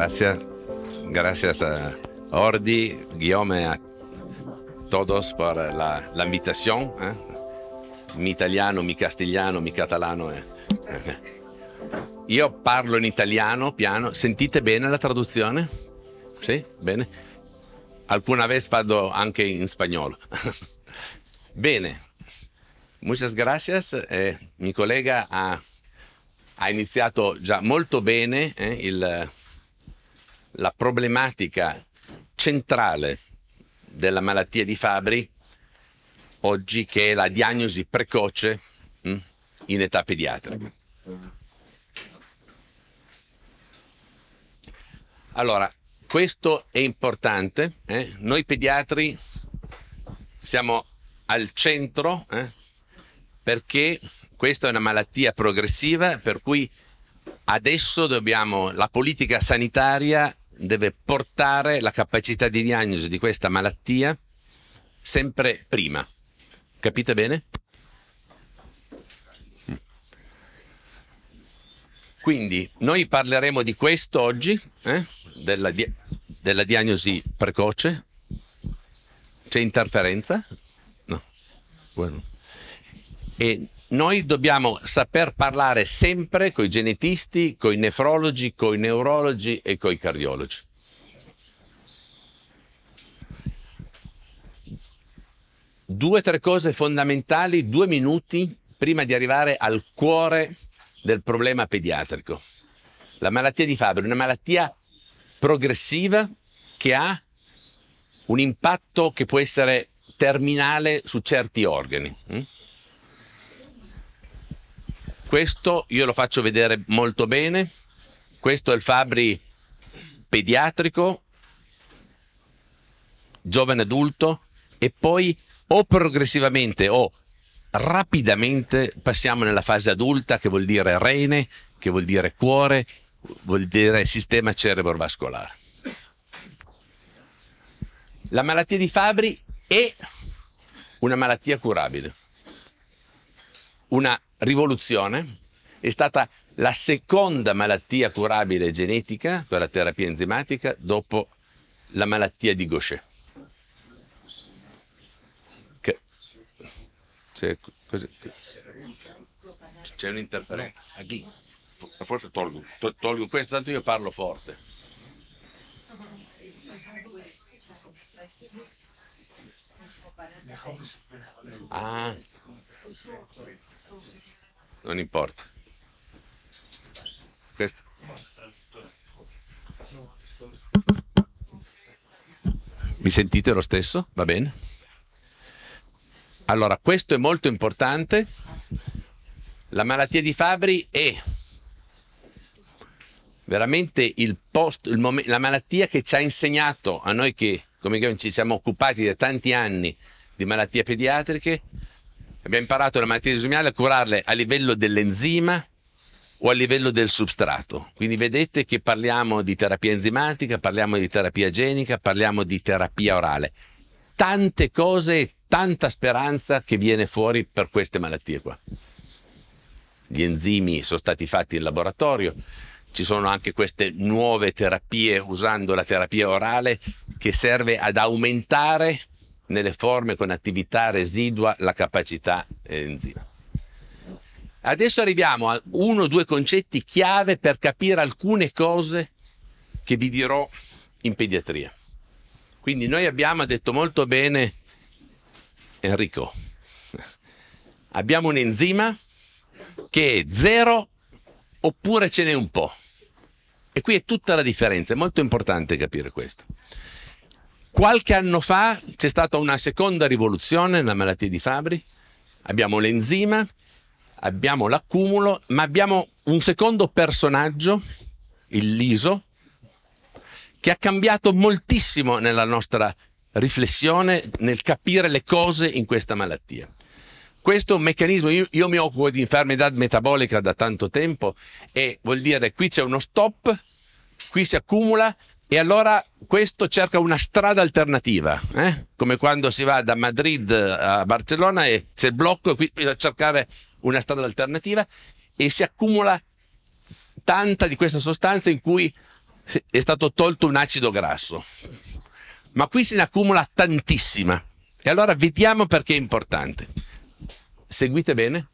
grazie, Gracias a eh, Ordi, Guillaume, e a todos per l'invitazione. ¿eh? Mi italiano, mi castigliano, mi catalano. Eh. Io parlo in italiano, piano. Sentite bene la traduzione? Sì, bene. Alcuna vez parlo anche in spagnolo. bene. Muchas gracias. Eh, mi collega ha, ha, iniziato già molto bene eh, il la problematica centrale della malattia di Fabri oggi che è la diagnosi precoce mm, in età pediatrica. Allora, questo è importante. Eh? Noi pediatri siamo al centro eh? perché questa è una malattia progressiva per cui adesso dobbiamo, la politica sanitaria deve portare la capacità di diagnosi di questa malattia sempre prima. Capite bene? Quindi noi parleremo di questo oggi, eh? della, di della diagnosi precoce. C'è interferenza? No. Bueno. E noi dobbiamo saper parlare sempre con i genetisti, con i nefrologi, con i neurologi e con i cardiologi. Due o tre cose fondamentali, due minuti prima di arrivare al cuore del problema pediatrico. La malattia di Fabio è una malattia progressiva che ha un impatto che può essere terminale su certi organi. Mm? Questo io lo faccio vedere molto bene. Questo è il Fabri pediatrico, giovane adulto e poi o progressivamente o rapidamente passiamo nella fase adulta che vuol dire rene, che vuol dire cuore, vuol dire sistema cerebrovascolare. La malattia di Fabri è una malattia curabile, una rivoluzione, è stata la seconda malattia curabile genetica con la terapia enzimatica dopo la malattia di Gaucher. Che... C'è, C'è un'interferenza. Forse tolgo, tolgo questo, tanto io parlo forte. Ah non importa. Questo. Mi sentite lo stesso? Va bene? Allora, questo è molto importante. La malattia di Fabri è veramente il post, il la malattia che ci ha insegnato a noi che, come ci siamo occupati da tanti anni di malattie pediatriche, Abbiamo imparato le malattie esomiali a curarle a livello dell'enzima o a livello del substrato. Quindi vedete che parliamo di terapia enzimatica, parliamo di terapia genica, parliamo di terapia orale. Tante cose e tanta speranza che viene fuori per queste malattie qua. Gli enzimi sono stati fatti in laboratorio, ci sono anche queste nuove terapie usando la terapia orale che serve ad aumentare nelle forme con attività residua la capacità enzima. Adesso arriviamo a uno o due concetti chiave per capire alcune cose che vi dirò in pediatria. Quindi noi abbiamo detto molto bene Enrico, abbiamo un enzima che è zero oppure ce n'è un po'. E qui è tutta la differenza, è molto importante capire questo. Qualche anno fa c'è stata una seconda rivoluzione nella malattia di Fabri. Abbiamo l'enzima, abbiamo l'accumulo, ma abbiamo un secondo personaggio, il liso, che ha cambiato moltissimo nella nostra riflessione, nel capire le cose in questa malattia. Questo è un meccanismo, io, io mi occupo di infermità metabolica da tanto tempo e vuol dire qui c'è uno stop, qui si accumula, e allora questo cerca una strada alternativa, eh? come quando si va da Madrid a Barcellona e c'è il blocco e qui bisogna cercare una strada alternativa e si accumula tanta di questa sostanza in cui è stato tolto un acido grasso. Ma qui se ne accumula tantissima. E allora vediamo perché è importante. Seguite bene?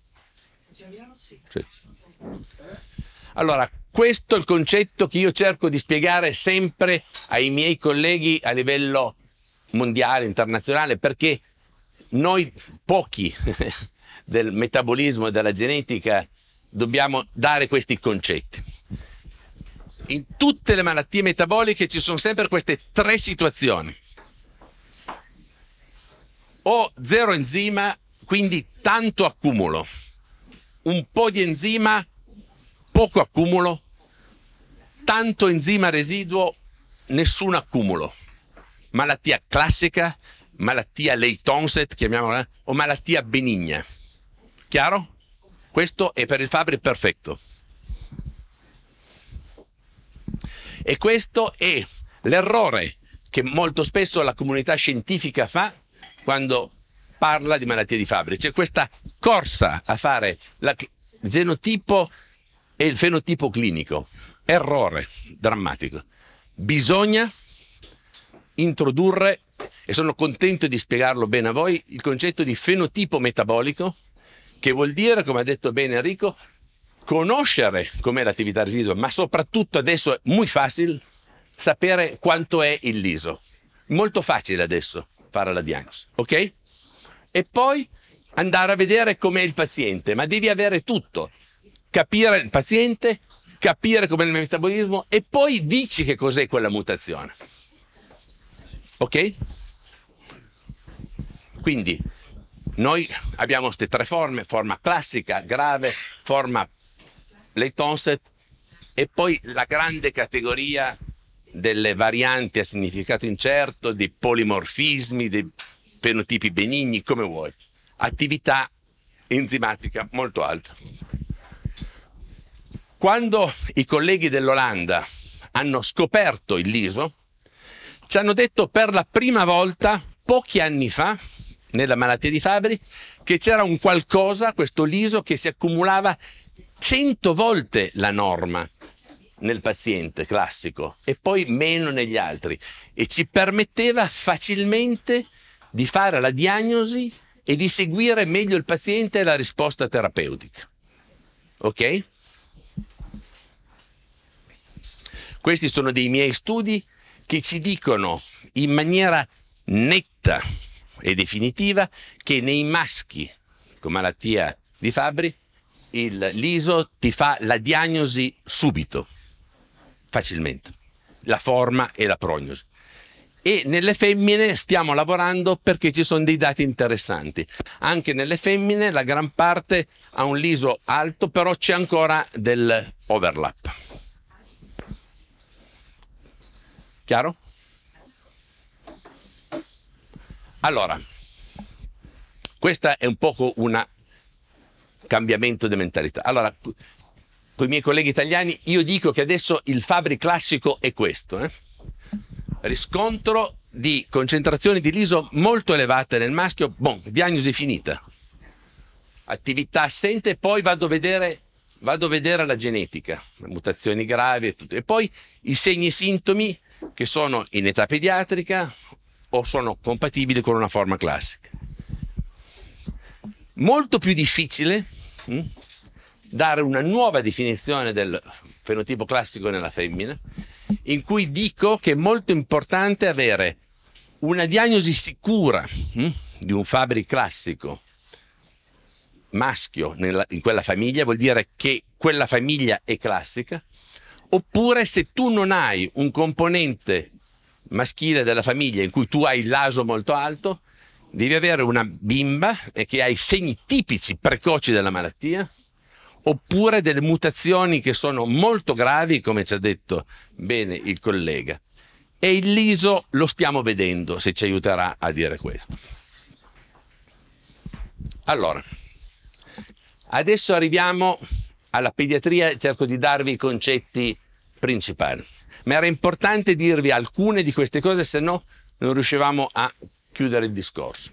Allora, questo è il concetto che io cerco di spiegare sempre ai miei colleghi a livello mondiale, internazionale, perché noi pochi del metabolismo e della genetica dobbiamo dare questi concetti. In tutte le malattie metaboliche ci sono sempre queste tre situazioni. Ho zero enzima, quindi tanto accumulo, un po' di enzima, poco accumulo, tanto enzima residuo, nessun accumulo. Malattia classica, malattia Leightonset, chiamiamola, o malattia benigna. Chiaro? Questo è per il Fabri perfetto. E questo è l'errore che molto spesso la comunità scientifica fa quando parla di malattie di Fabri. C'è questa corsa a fare il genotipo e il fenotipo clinico errore drammatico. Bisogna introdurre, e sono contento di spiegarlo bene a voi, il concetto di fenotipo metabolico, che vuol dire, come ha detto bene Enrico, conoscere com'è l'attività residua, ma soprattutto adesso è molto facile sapere quanto è il liso. Molto facile adesso fare la diagnosi, ok? E poi andare a vedere com'è il paziente, ma devi avere tutto, capire il paziente, capire com'è il metabolismo e poi dici che cos'è quella mutazione. Ok? Quindi noi abbiamo queste tre forme, forma classica, grave, forma late onset e poi la grande categoria delle varianti a significato incerto, dei polimorfismi, dei fenotipi benigni, come vuoi. Attività enzimatica molto alta. Quando i colleghi dell'Olanda hanno scoperto il liso, ci hanno detto per la prima volta, pochi anni fa, nella malattia di Fabri, che c'era un qualcosa, questo liso, che si accumulava 100 volte la norma nel paziente classico e poi meno negli altri e ci permetteva facilmente di fare la diagnosi e di seguire meglio il paziente e la risposta terapeutica. Ok? Questi sono dei miei studi che ci dicono in maniera netta e definitiva che nei maschi con malattia di Fabri il l'ISO ti fa la diagnosi subito, facilmente, la forma e la prognosi. E nelle femmine stiamo lavorando perché ci sono dei dati interessanti. Anche nelle femmine la gran parte ha un liso alto, però c'è ancora dell'overlap. Chiaro? Allora, questa è un poco un cambiamento di mentalità. Allora, con i miei colleghi italiani, io dico che adesso il Fabri classico è questo. Eh? Riscontro di concentrazioni di liso molto elevate nel maschio, bon, diagnosi finita. Attività assente, poi vado a vedere, vado a vedere la genetica, le mutazioni gravi e tutto. E poi i segni e sintomi che sono in età pediatrica o sono compatibili con una forma classica. Molto più difficile mh, hm, dare una nuova definizione del fenotipo classico nella femmina, in cui dico che è molto importante avere una diagnosi sicura mh, hm, di un Fabri classico maschio nella, in quella famiglia, vuol dire che quella famiglia è classica, Oppure se tu non hai un componente maschile della famiglia in cui tu hai il l'aso molto alto, devi avere una bimba che ha i segni tipici precoci della malattia, oppure delle mutazioni che sono molto gravi, come ci ha detto bene il collega. E il liso lo stiamo vedendo, se ci aiuterà a dire questo. Allora, adesso arriviamo alla pediatria cerco di darvi i concetti principali. Ma era importante dirvi alcune di queste cose, se no non riuscivamo a chiudere il discorso.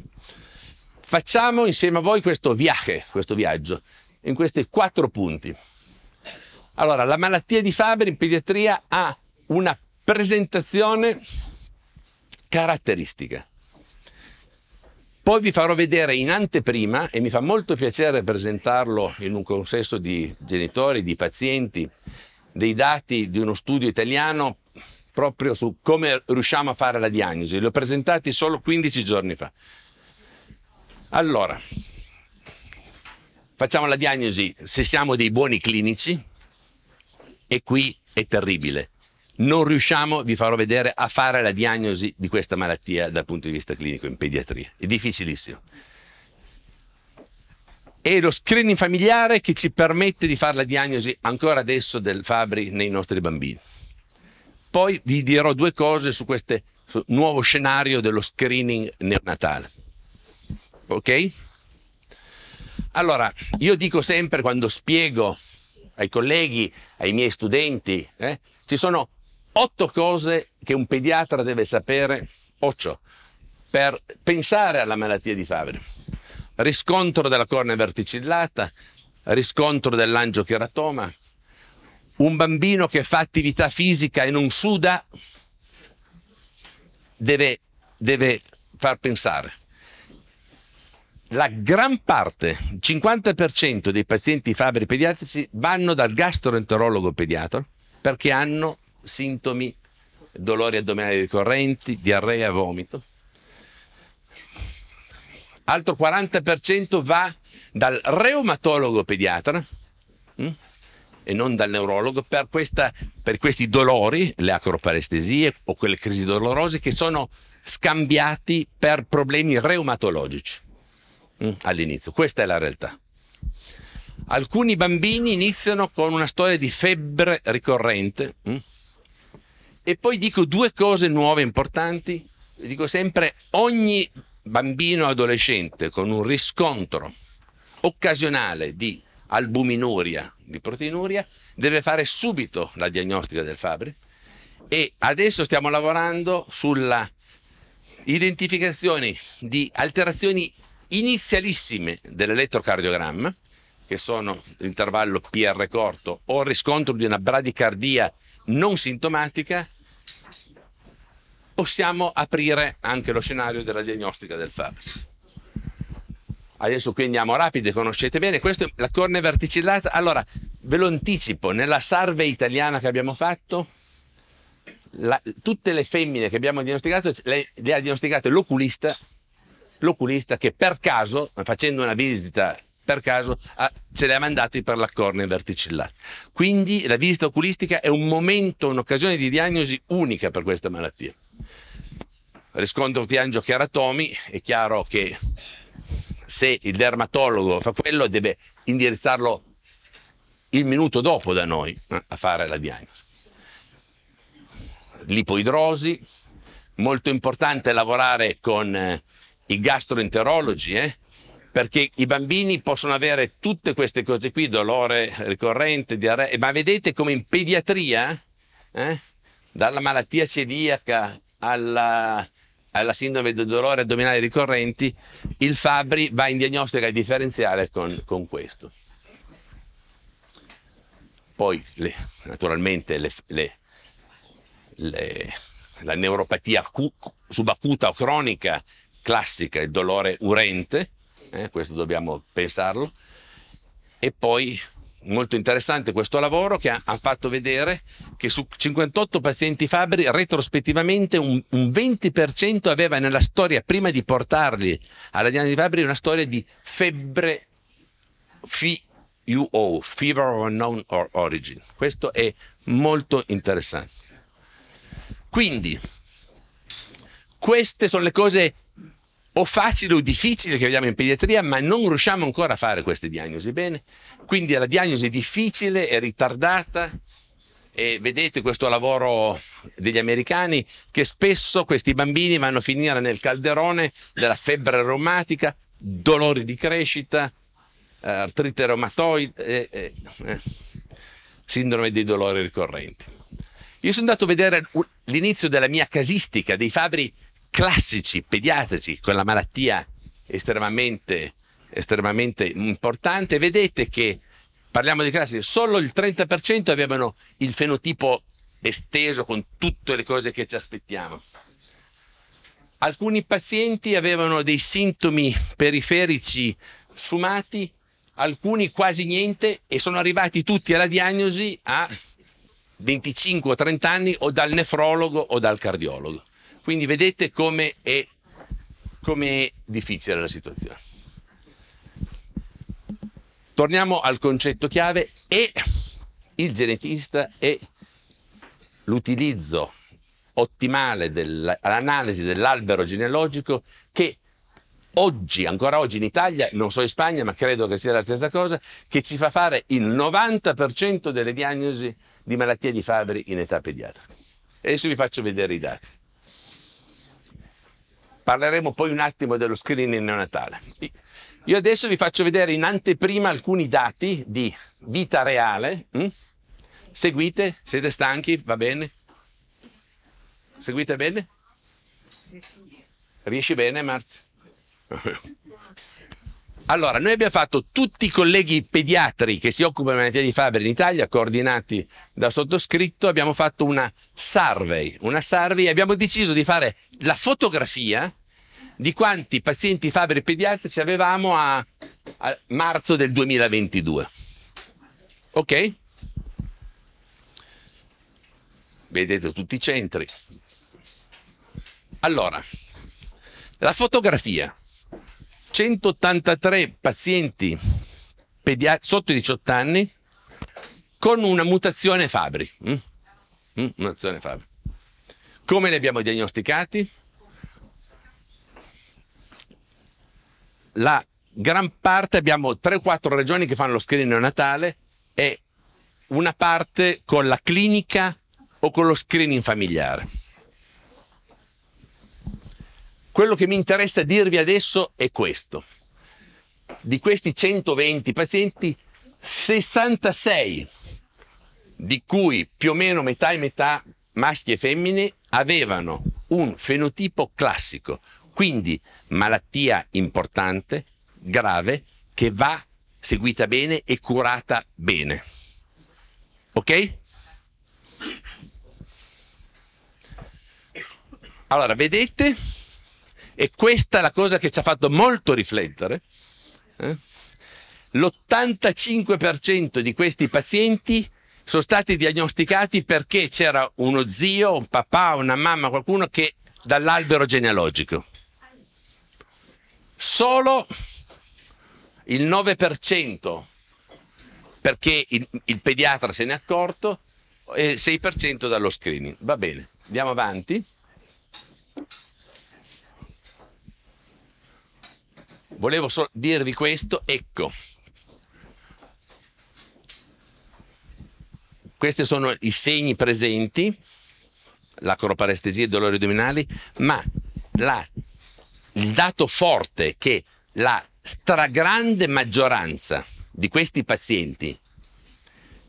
Facciamo insieme a voi questo viaggio, questo viaggio in questi quattro punti. Allora, la malattia di Faber in pediatria ha una presentazione caratteristica. Poi vi farò vedere in anteprima e mi fa molto piacere presentarlo in un consesso di genitori, di pazienti, dei dati di uno studio italiano proprio su come riusciamo a fare la diagnosi. Li ho presentati solo 15 giorni fa. Allora, facciamo la diagnosi se siamo dei buoni clinici e qui è terribile non riusciamo, vi farò vedere, a fare la diagnosi di questa malattia dal punto di vista clinico in pediatria. È difficilissimo. È lo screening familiare che ci permette di fare la diagnosi ancora adesso del Fabri nei nostri bambini. Poi vi dirò due cose su questo nuovo scenario dello screening neonatale. Ok? Allora, io dico sempre quando spiego ai colleghi, ai miei studenti, eh, ci sono Otto cose che un pediatra deve sapere, occio, per pensare alla malattia di Fabri. Riscontro della cornea verticillata, riscontro dell'angiocheratoma, un bambino che fa attività fisica e non suda deve, deve far pensare. La gran parte, il 50% dei pazienti Fabri pediatrici vanno dal gastroenterologo pediatra perché hanno sintomi, dolori addominali ricorrenti, diarrea, vomito. Altro 40% va dal reumatologo pediatra mm, e non dal neurologo per, questa, per questi dolori, le acroparestesie o quelle crisi dolorose che sono scambiati per problemi reumatologici mm, all'inizio. Questa è la realtà. Alcuni bambini iniziano con una storia di febbre ricorrente. Mh? Mm, e poi dico due cose nuove importanti. Dico sempre, ogni bambino adolescente con un riscontro occasionale di albuminuria, di proteinuria, deve fare subito la diagnostica del Fabri e adesso stiamo lavorando sulla identificazione di alterazioni inizialissime dell'elettrocardiogramma, che sono l'intervallo PR corto o il riscontro di una bradicardia non sintomatica possiamo aprire anche lo scenario della diagnostica del FAB. Adesso qui andiamo rapidi, conoscete bene, questa è la corne verticillata. Allora, ve lo anticipo, nella survey italiana che abbiamo fatto, la, tutte le femmine che abbiamo diagnosticato, le, le ha diagnosticate l'oculista, l'oculista che per caso, facendo una visita per caso ah, ce le ha mandati per la corne verticillata. Quindi la visita oculistica è un momento, un'occasione di diagnosi unica per questa malattia. Riscontro Tiangio Chiaratomi, è chiaro che se il dermatologo fa quello deve indirizzarlo il minuto dopo da noi eh, a fare la diagnosi. Lipoidrosi, molto importante lavorare con eh, i gastroenterologi, eh, perché i bambini possono avere tutte queste cose qui, dolore ricorrente, diarrea, ma vedete come in pediatria eh, dalla malattia celiaca alla, alla sindrome del dolore addominale ricorrenti, il Fabri va in diagnostica differenziale con, con questo. Poi le, naturalmente le, le, la neuropatia subacuta o cronica classica, il dolore urente, eh, questo dobbiamo pensarlo, e poi molto interessante questo lavoro che ha fatto vedere che su 58 pazienti fabbri retrospettivamente un, un 20% aveva nella storia prima di portarli alla diagnosi di fabbri una storia di febbre FIUO, fever of unknown origin. Questo è molto interessante. Quindi queste sono le cose o facile o difficile che vediamo in pediatria, ma non riusciamo ancora a fare queste diagnosi bene. Quindi la diagnosi è difficile, è ritardata e vedete questo lavoro degli americani che spesso questi bambini vanno a finire nel calderone della febbre reumatica, dolori di crescita, eh, artrite reumatoide, eh, eh, sindrome dei dolori ricorrenti. Io sono andato a vedere l'inizio della mia casistica, dei fabbri classici pediatrici con la malattia estremamente, estremamente importante, vedete che parliamo di classici, solo il 30% avevano il fenotipo esteso con tutte le cose che ci aspettiamo. Alcuni pazienti avevano dei sintomi periferici sfumati, alcuni quasi niente e sono arrivati tutti alla diagnosi a 25 o 30 anni o dal nefrologo o dal cardiologo. Quindi vedete come è, come è difficile la situazione. Torniamo al concetto chiave e il genetista è l'utilizzo ottimale dell'analisi dell'albero genealogico che oggi, ancora oggi in Italia, non so in Spagna, ma credo che sia la stessa cosa, che ci fa fare il 90% delle diagnosi di malattie di Fabry in età pediatrica. Adesso vi faccio vedere i dati. Parleremo poi un attimo dello screening neonatale. Io adesso vi faccio vedere in anteprima alcuni dati di vita reale. Hm? Seguite? Siete stanchi? Va bene? Seguite bene? Riesci bene, Marzia? Allora, noi abbiamo fatto tutti i colleghi pediatri che si occupano di malattie di Fabri in Italia, coordinati da sottoscritto, abbiamo fatto una survey, una survey, abbiamo deciso di fare la fotografia di quanti pazienti Fabri pediatrici avevamo a, a marzo del 2022. Ok? Vedete tutti i centri. Allora, la fotografia 183 pazienti sotto i 18 anni con una mutazione Fabri. Mm? Mm? Mutazione Fabri. Come li abbiamo diagnosticati? La gran parte, abbiamo 3-4 regioni che fanno lo screening neonatale e una parte con la clinica o con lo screening familiare. Quello che mi interessa dirvi adesso è questo. Di questi 120 pazienti, 66, di cui più o meno metà e metà maschi e femmine, avevano un fenotipo classico, quindi malattia importante, grave, che va seguita bene e curata bene. Ok? Allora, vedete? E questa è la cosa che ci ha fatto molto riflettere. Eh? L'85% di questi pazienti sono stati diagnosticati perché c'era uno zio, un papà, una mamma, qualcuno che dall'albero genealogico. Solo il 9% perché il, il, pediatra se n'è accorto e il 6% dallo screening. Va bene, andiamo avanti. Volevo solo dirvi questo, ecco. Questi sono i segni presenti, l'acroparestesia e i dolori addominali, ma la, il dato forte è che la stragrande maggioranza di questi pazienti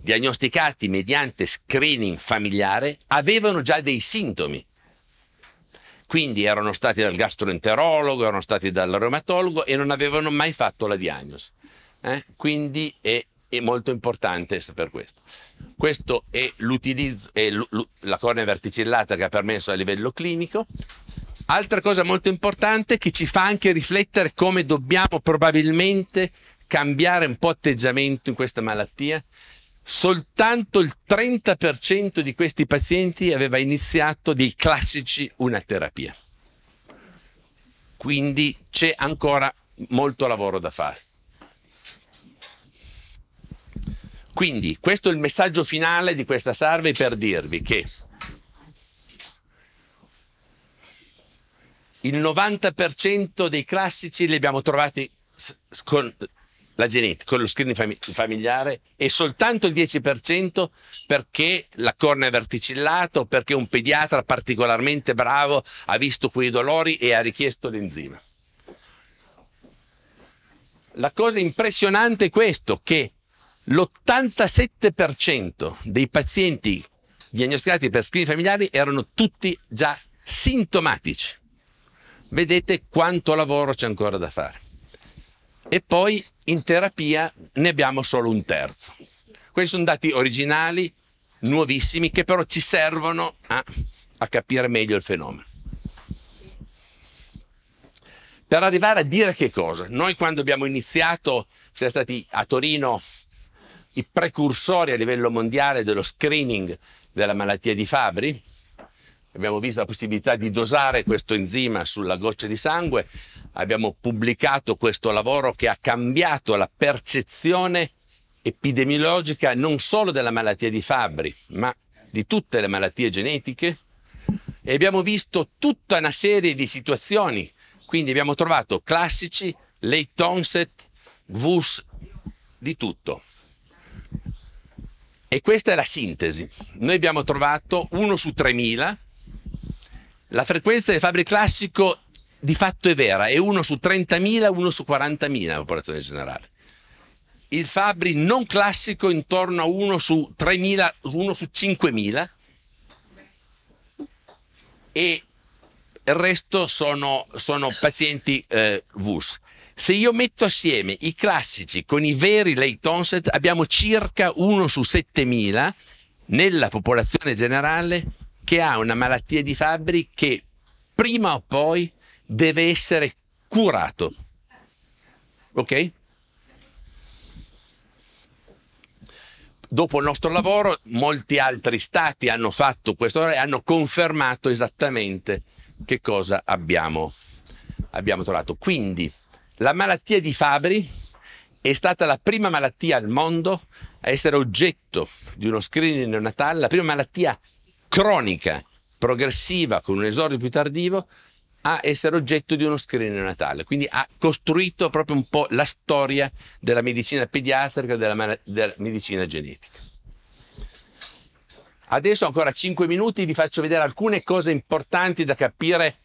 diagnosticati mediante screening familiare avevano già dei sintomi quindi erano stati dal gastroenterologo, erano stati dal reumatologo e non avevano mai fatto la diagnosi. Eh? Quindi è, è, molto importante sapere questo. Questo è, l'utilizzo, è la cornea verticillata che ha permesso a livello clinico. Altra cosa molto importante che ci fa anche riflettere come dobbiamo probabilmente cambiare un po' atteggiamento in questa malattia soltanto il 30% di questi pazienti aveva iniziato dei classici una terapia. Quindi c'è ancora molto lavoro da fare. Quindi questo è il messaggio finale di questa survey per dirvi che il 90% dei classici li abbiamo trovati con la genetica, con lo screening familiare e soltanto il 10% perché la corna è verticillata perché un pediatra particolarmente bravo ha visto quei dolori e ha richiesto l'enzima. La cosa impressionante è questo, che l'87% dei pazienti diagnosticati per screening familiari erano tutti già sintomatici. Vedete quanto lavoro c'è ancora da fare. E poi in terapia ne abbiamo solo un terzo. Questi sono dati originali, nuovissimi, che però ci servono a, a capire meglio il fenomeno. Per arrivare a dire che cosa? Noi quando abbiamo iniziato, siamo stati a Torino i precursori a livello mondiale dello screening della malattia di Fabri, abbiamo visto la possibilità di dosare questo enzima sulla goccia di sangue, abbiamo pubblicato questo lavoro che ha cambiato la percezione epidemiologica non solo della malattia di Fabri, ma di tutte le malattie genetiche e abbiamo visto tutta una serie di situazioni, quindi abbiamo trovato classici, late onset, VUS, di tutto. E questa è la sintesi. Noi abbiamo trovato uno su 3000, la frequenza di Fabri classico di fatto è vera, è uno su 30.000, uno su 40.000 la popolazione generale. Il Fabri non classico intorno a uno su 3.000, uno su 5.000 e il resto sono, sono pazienti eh, VUS. Se io metto assieme i classici con i veri late onset, abbiamo circa uno su 7.000 nella popolazione generale che ha una malattia di Fabri che prima o poi deve essere curato. Ok? Dopo il nostro lavoro, molti altri stati hanno fatto questo e hanno confermato esattamente che cosa abbiamo, abbiamo trovato. Quindi la malattia di Fabri è stata la prima malattia al mondo a essere oggetto di uno screening neonatale, la prima malattia cronica, progressiva, con un esordio più tardivo, a essere oggetto di uno screening natale, quindi ha costruito proprio un po' la storia della medicina pediatrica, della, della medicina genetica. Adesso ancora 5 minuti, vi faccio vedere alcune cose importanti da capire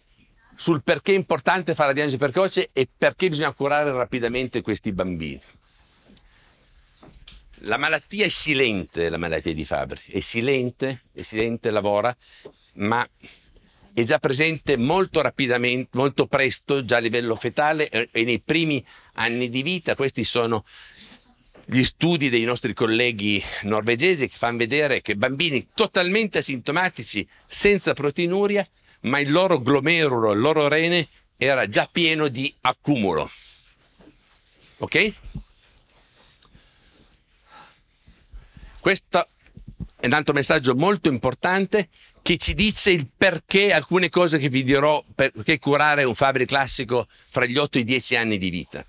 sul perché è importante fare la diagnosi precoce e perché bisogna curare rapidamente questi bambini. La malattia è silente, la malattia di Fabri, è silente, è silente, lavora, ma è già presente molto rapidamente, molto presto, già a livello fetale eh, e nei primi anni di vita. Questi sono gli studi dei nostri colleghi norvegesi che fanno vedere che bambini totalmente asintomatici, senza proteinuria, ma il loro glomerulo, il loro rene era già pieno di accumulo. Ok? Questo è un altro messaggio molto importante che ci dice il perché alcune cose che vi dirò, perché curare un Fabri classico fra gli 8 e i 10 anni di vita.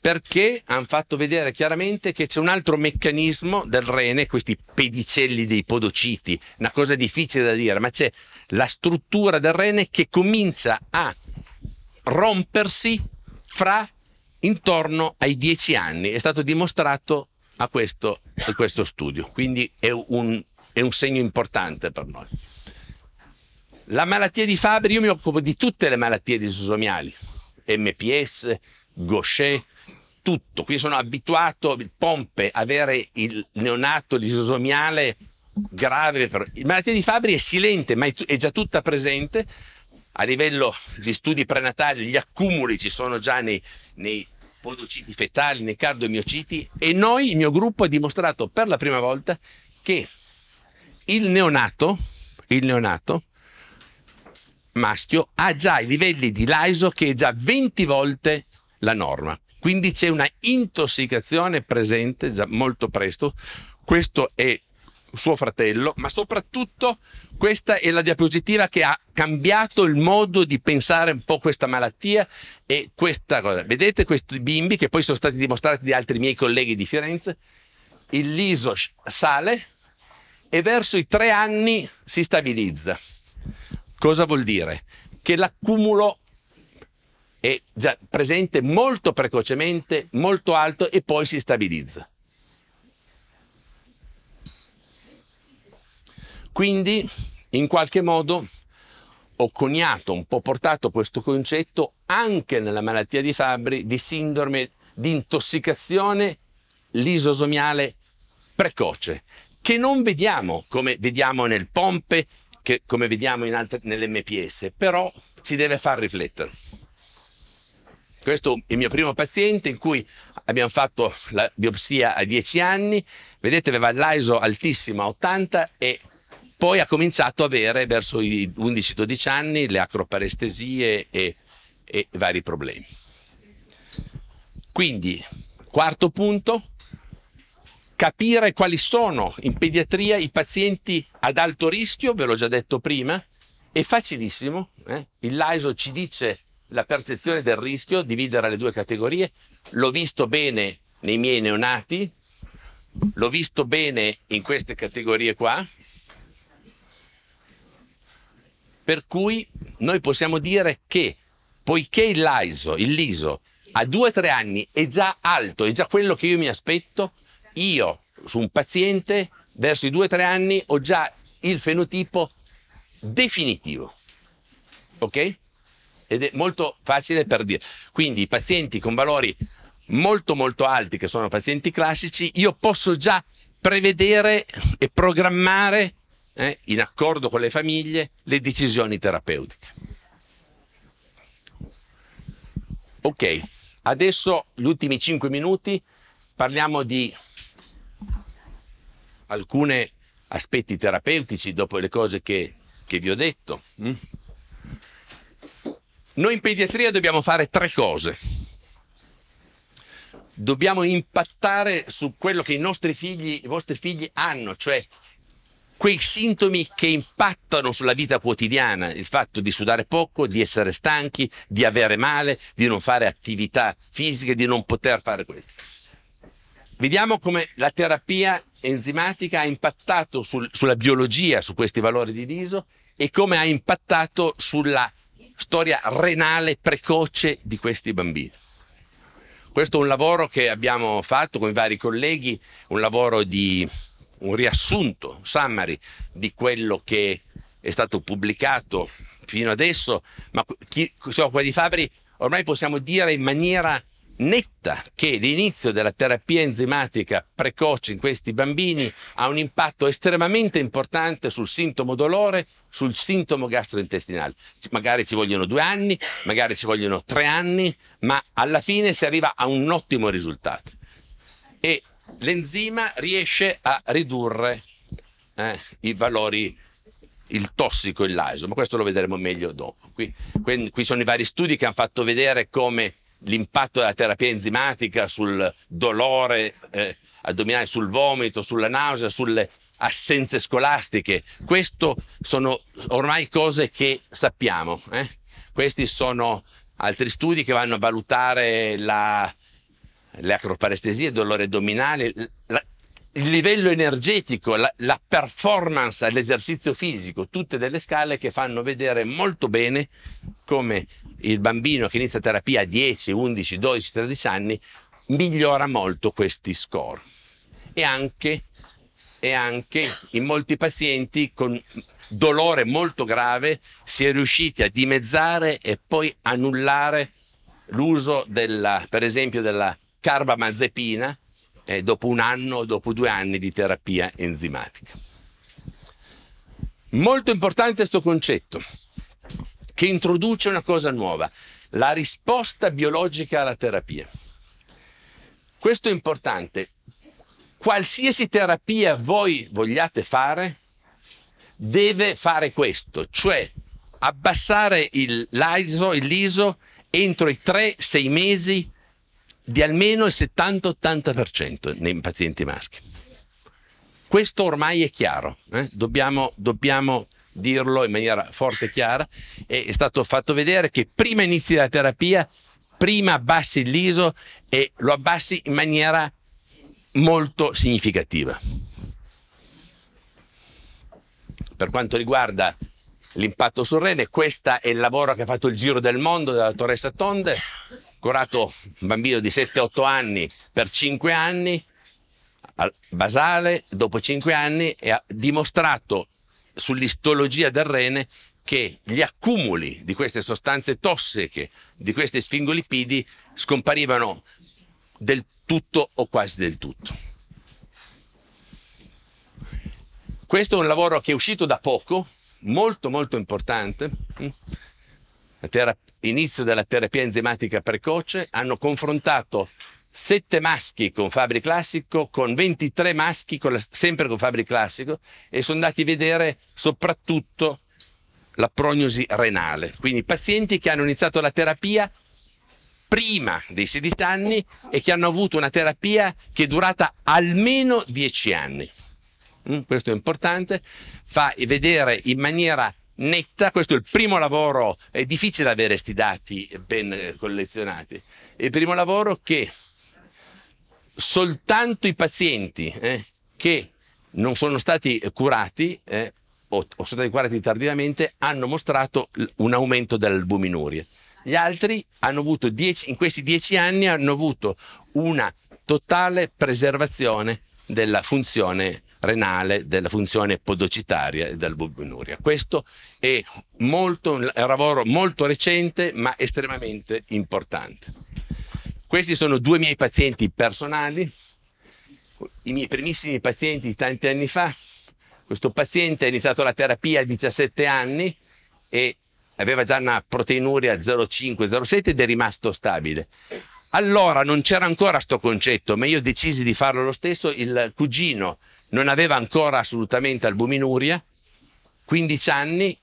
Perché hanno fatto vedere chiaramente che c'è un altro meccanismo del rene, questi pedicelli dei podociti, una cosa difficile da dire, ma c'è la struttura del rene che comincia a rompersi fra intorno ai 10 anni. È stato dimostrato a questo, a questo studio. Quindi è un è un segno importante per noi. La malattia di Fabri, io mi occupo di tutte le malattie disosomiali, MPS, Gaucher, tutto. Qui sono abituato, pompe, avere il neonato disosomiale grave. Per... La malattia di Fabri è silente, ma è già tutta presente. A livello di studi prenatali, gli accumuli ci sono già nei, nei podociti fetali, nei cardomiociti e noi, il mio gruppo, ha dimostrato per la prima volta che il neonato, il neonato maschio ha già i livelli di LISO che è già 20 volte la norma. Quindi c'è una intossicazione presente già molto presto. Questo è suo fratello, ma soprattutto questa è la diapositiva che ha cambiato il modo di pensare un po' questa malattia e questa cosa. Vedete questi bimbi che poi sono stati dimostrati da altri miei colleghi di Firenze? Il liso sale, e verso i tre anni si stabilizza. Cosa vuol dire? Che l'accumulo è già presente molto precocemente, molto alto e poi si stabilizza. Quindi, in qualche modo, ho coniato, un po' portato questo concetto anche nella malattia di Fabri di sindrome di intossicazione lisosomiale precoce, che non vediamo come vediamo nel Pompe, che, come vediamo altre, nell'MPS, però ci deve far riflettere. Questo è il mio primo paziente in cui abbiamo fatto la biopsia a 10 anni, vedete aveva l'ISO altissimo a 80 e poi ha cominciato a avere verso i 11-12 anni le acroparestesie e, e vari problemi. Quindi, quarto punto, capire quali sono in pediatria i pazienti ad alto rischio, ve l'ho già detto prima, è facilissimo, eh? il LISO ci dice la percezione del rischio, dividere le due categorie, l'ho visto bene nei miei neonati, l'ho visto bene in queste categorie qua, per cui noi possiamo dire che poiché il LISO, il LISO a 2-3 anni è già alto, è già quello che io mi aspetto, io su un paziente verso i 2-3 anni ho già il fenotipo definitivo. Ok? Ed è molto facile per dire. Quindi i pazienti con valori molto molto alti, che sono pazienti classici, io posso già prevedere e programmare, eh, in accordo con le famiglie, le decisioni terapeutiche. Ok, adesso gli ultimi 5 minuti parliamo di alcuni aspetti terapeutici dopo le cose che, che vi ho detto. Mm? Noi in pediatria dobbiamo fare tre cose. Dobbiamo impattare su quello che i nostri figli, i vostri figli hanno, cioè quei sintomi che impattano sulla vita quotidiana, il fatto di sudare poco, di essere stanchi, di avere male, di non fare attività fisiche, di non poter fare questo. Vediamo come la terapia enzimatica ha impattato sul, sulla biologia, su questi valori di DISO e come ha impattato sulla storia renale precoce di questi bambini. Questo è un lavoro che abbiamo fatto con i vari colleghi, un lavoro di un riassunto, un summary di quello che è stato pubblicato fino adesso, ma chi si cioè, occupa di Fabri ormai possiamo dire in maniera netta che l'inizio della terapia enzimatica precoce in questi bambini ha un impatto estremamente importante sul sintomo dolore, sul sintomo gastrointestinale. Magari ci vogliono due anni, magari ci vogliono tre anni, ma alla fine si arriva a un ottimo risultato. E l'enzima riesce a ridurre eh, i valori il tossico e l'aso, ma questo lo vedremo meglio dopo. Qui, qui sono i vari studi che hanno fatto vedere come l'impatto della terapia enzimatica sul dolore eh, addominale, sul vomito, sulla nausea, sulle assenze scolastiche. Queste sono ormai cose che sappiamo. Eh? Questi sono altri studi che vanno a valutare la, le acroparestesie, il dolore addominale, la, il livello energetico, la, la performance l'esercizio fisico, tutte delle scale che fanno vedere molto bene come il bambino che inizia terapia a 10, 11, 12, 13 anni migliora molto questi score e anche, e anche in molti pazienti con dolore molto grave si è riusciti a dimezzare e poi annullare l'uso della, per esempio della carbamazepina eh, dopo un anno o dopo due anni di terapia enzimatica. Molto importante questo concetto che introduce una cosa nuova, la risposta biologica alla terapia. Questo è importante. Qualsiasi terapia voi vogliate fare, deve fare questo, cioè abbassare il, l'ISO, l'ISO entro i 3-6 mesi di almeno il 70-80% nei pazienti maschi. Questo ormai è chiaro, eh? dobbiamo, dobbiamo dirlo in maniera forte e chiara, è stato fatto vedere che prima inizi la terapia, prima abbassi l'ISO e lo abbassi in maniera molto significativa. Per quanto riguarda l'impatto sul rene, questo è il lavoro che ha fatto il giro del mondo della dottoressa Tonde, curato un bambino di 7-8 anni per 5 anni, basale, dopo 5 anni, e ha dimostrato sull'istologia del rene che gli accumuli di queste sostanze tossiche, di questi sfingolipidi, scomparivano del tutto o quasi del tutto. Questo è un lavoro che è uscito da poco, molto molto importante, inizio della terapia enzimatica precoce, hanno confrontato 7 maschi con Fabri Classico, con 23 maschi con la, sempre con Fabri Classico e sono andati a vedere soprattutto la prognosi renale, quindi pazienti che hanno iniziato la terapia prima dei 16 anni e che hanno avuto una terapia che è durata almeno 10 anni. Mm, questo è importante, fa vedere in maniera netta, questo è il primo lavoro, è difficile avere questi dati ben eh, collezionati, è il primo lavoro che soltanto i pazienti eh, che non sono stati curati eh, o, o, sono stati curati tardivamente hanno mostrato un aumento dell'albuminuria. Gli altri hanno avuto dieci, in questi dieci anni hanno avuto una totale preservazione della funzione renale, della funzione podocitaria e dell'albuminuria. Questo è molto, un lavoro molto recente ma estremamente importante. Questi sono due miei pazienti personali, i miei primissimi pazienti tanti anni fa. Questo paziente ha iniziato la terapia a 17 anni e aveva già una proteinuria 0,5-0,7 ed è rimasto stabile. Allora non c'era ancora questo concetto, ma io decisi di farlo lo stesso. Il cugino non aveva ancora assolutamente albuminuria, 15 anni,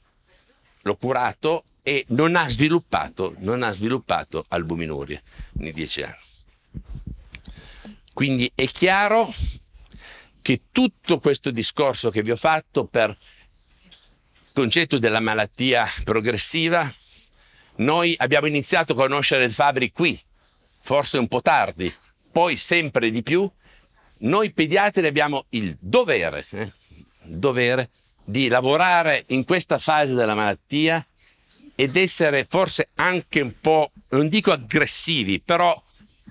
l'ho curato, e non ha sviluppato, non ha sviluppato albuminuria nei dieci anni. Quindi è chiaro che tutto questo discorso che vi ho fatto per il concetto della malattia progressiva, noi abbiamo iniziato a conoscere il Fabri qui, forse un po' tardi, poi sempre di più, noi pediatri abbiamo il dovere, eh, dovere di lavorare in questa fase della malattia ed essere forse anche un po', non dico aggressivi, però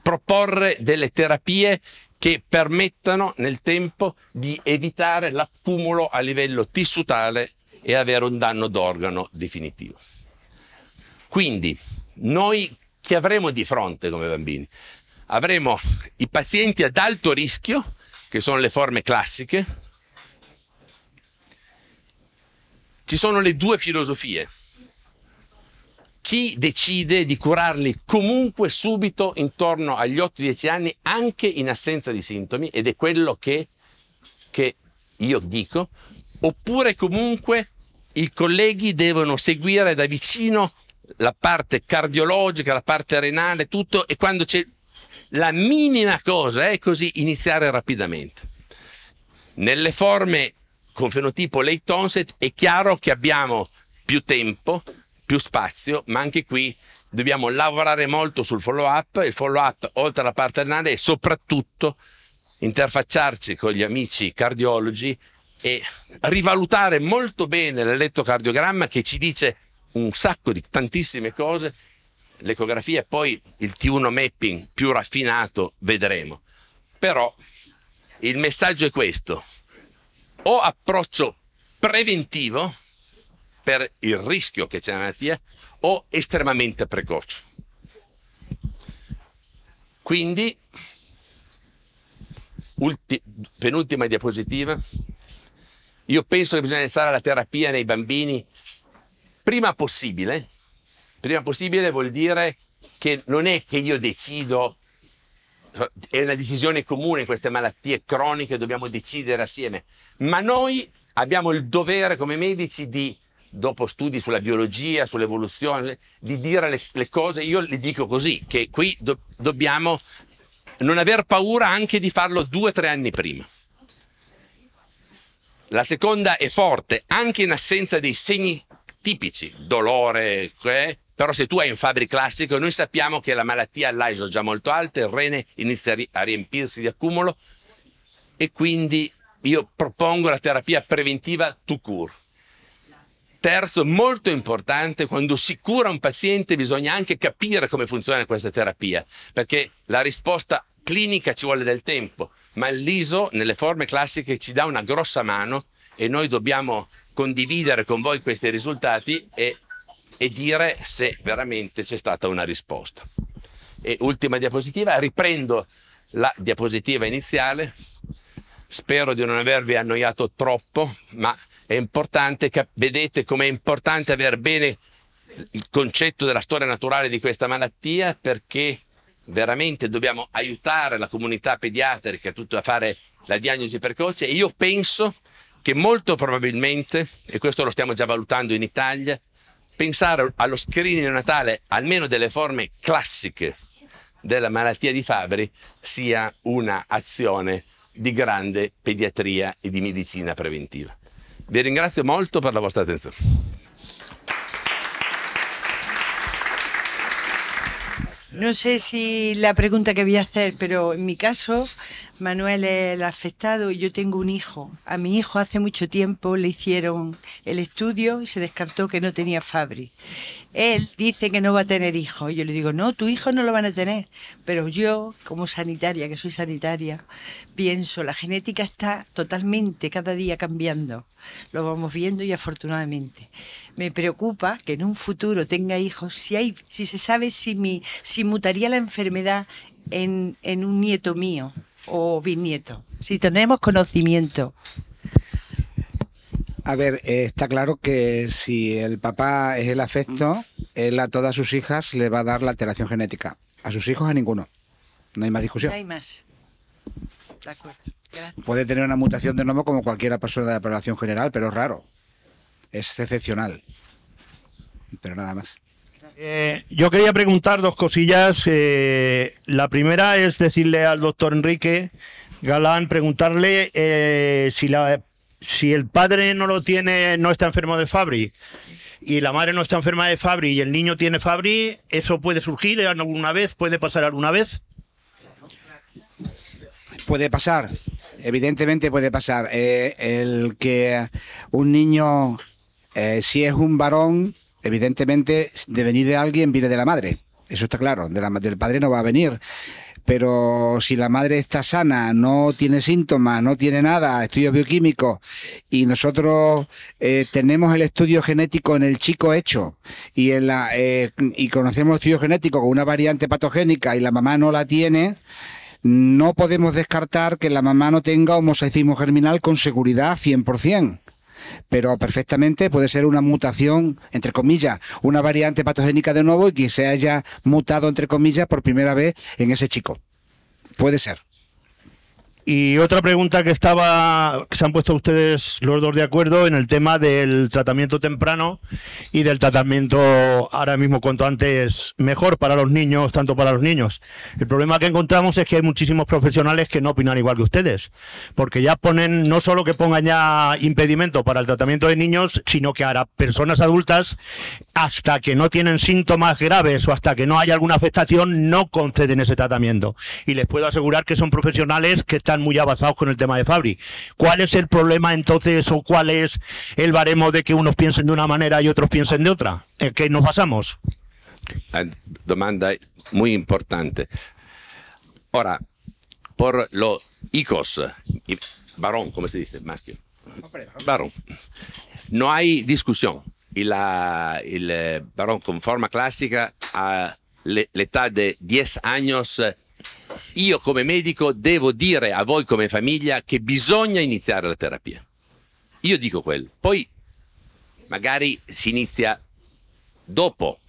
proporre delle terapie che permettano nel tempo di evitare l'accumulo a livello tissutale e avere un danno d'organo definitivo. Quindi noi che avremo di fronte come bambini? Avremo i pazienti ad alto rischio, che sono le forme classiche. Ci sono le due filosofie, chi decide di curarli comunque subito intorno agli 8-10 anni anche in assenza di sintomi ed è quello che, che io dico, oppure comunque i colleghi devono seguire da vicino la parte cardiologica, la parte renale, tutto e quando c'è la minima cosa è eh, così iniziare rapidamente. Nelle forme con fenotipo Late onset è chiaro che abbiamo più tempo, più spazio, ma anche qui dobbiamo lavorare molto sul follow up, il follow up oltre alla parte renale, e soprattutto interfacciarci con gli amici cardiologi e rivalutare molto bene l'elettrocardiogramma che ci dice un sacco di tantissime cose, l'ecografia e poi il T1 mapping più raffinato vedremo. Però il messaggio è questo, o approccio preventivo per il rischio che c'è la malattia o estremamente precoce. Quindi, ulti- penultima diapositiva, io penso che bisogna iniziare la terapia nei bambini prima possibile. Prima possibile vuol dire che non è che io decido, è una decisione comune queste malattie croniche, dobbiamo decidere assieme, ma noi abbiamo il dovere come medici di dopo studi sulla biologia, sull'evoluzione, di dire le, le cose, io le dico così, che qui do, dobbiamo non aver paura anche di farlo due o tre anni prima. La seconda è forte, anche in assenza dei segni tipici, dolore, eh? però se tu hai un Fabri classico, noi sappiamo che la malattia ha è già molto alta, il rene inizia a riempirsi di accumulo e quindi io propongo la terapia preventiva to cure Terzo, molto importante, quando si cura un paziente bisogna anche capire come funziona questa terapia, perché la risposta clinica ci vuole del tempo, ma l'ISO nelle forme classiche ci dà una grossa mano e noi dobbiamo condividere con voi questi risultati e, e dire se veramente c'è stata una risposta. E ultima diapositiva, riprendo la diapositiva iniziale, spero di non avervi annoiato troppo, ma è importante, vedete com'è importante avere bene il concetto della storia naturale di questa malattia perché veramente dobbiamo aiutare la comunità pediatrica tutto a fare la diagnosi precoce e io penso che molto probabilmente, e questo lo stiamo già valutando in Italia, pensare allo screening natale, almeno delle forme classiche della malattia di Fabri, sia un'azione di grande pediatria e di medicina preventiva. Vi ringrazio molto per la vostra attenzione. No sé si la pregunta que voy a hacer, pero en mi caso, Manuel es el afectado y yo tengo un hijo. A mi hijo hace mucho tiempo le hicieron el estudio y se descartó que no tenía Fabri. Él dice que no va a tener hijo. Yo le digo, no, tu hijo no lo van a tener. Pero yo, como sanitaria, que soy sanitaria, pienso, la genética está totalmente cada día cambiando. Lo vamos viendo y afortunadamente me preocupa que en un futuro tenga hijos, si, hay, si se sabe si, mi, si mutaría la enfermedad en, un nieto mío o bisnieto, si tenemos conocimiento. A ver, eh, está claro que si el papá es el afecto, él a todas sus hijas le va a dar la alteración genética. A sus hijos a ninguno. No hay más discusión. No hay más. De acuerdo. Puede tener una mutación de nuevo como cualquier persona de la población general, pero es raro es excepcional. Pero nada más. Eh, yo quería preguntar dos cosillas. Eh, la primera es decirle al doctor Enrique Galán, preguntarle eh, si, la, si el padre no lo tiene, no está enfermo de Fabri, y la madre no está enferma de Fabri, y el niño tiene Fabri, ¿eso puede surgir alguna vez? ¿Puede pasar alguna vez? Puede pasar, evidentemente puede pasar. el que un niño eh, si es un varón, evidentemente, de venir de alguien, viene de la madre. Eso está claro, de la, del padre no va a venir. Pero si la madre está sana, no tiene síntomas, no tiene nada, estudios bioquímicos, y nosotros eh, tenemos el estudio genético en el chico hecho, y, eh, conocemos el estudio y conocemos con una variante patogénica y la mamá no la tiene, no podemos descartar que la mamá no tenga homocicismo germinal con seguridad 100% pero perfectamente puede ser una mutación, entre comillas, una variante patogénica de nuevo y que se haya mutado, entre comillas, por primera vez en ese chico. Puede ser. Y otra pregunta que estaba, que se han puesto ustedes los dos de acuerdo en el tema del tratamiento temprano y del tratamiento ahora mismo cuanto antes mejor para los niños, tanto para los niños. El problema que encontramos es que hay muchísimos profesionales que no opinan igual que ustedes, porque ya ponen, no solo que pongan ya impedimento para el tratamiento de niños, sino que ahora personas adultas, hasta que no tienen síntomas graves o hasta que no haya alguna afectación, no conceden ese tratamiento. Y les puedo asegurar que son profesionales que están muy avanzados con el tema de Fabri. ¿Cuál es el problema entonces o cuál es el baremo de que unos piensen de una manera y otros piensen de otra? ¿En qué nos basamos? Demanda muy importante. Ahora, por los hijos, varón, ¿cómo se dice? que Varón. No hay discusión. la el eh, varón con forma clásica a la edad de 10 años. Eh, io come medico devo dire a voi come famiglia che bisogna iniziare la terapia. Io dico quello. Poi magari si inizia dopo,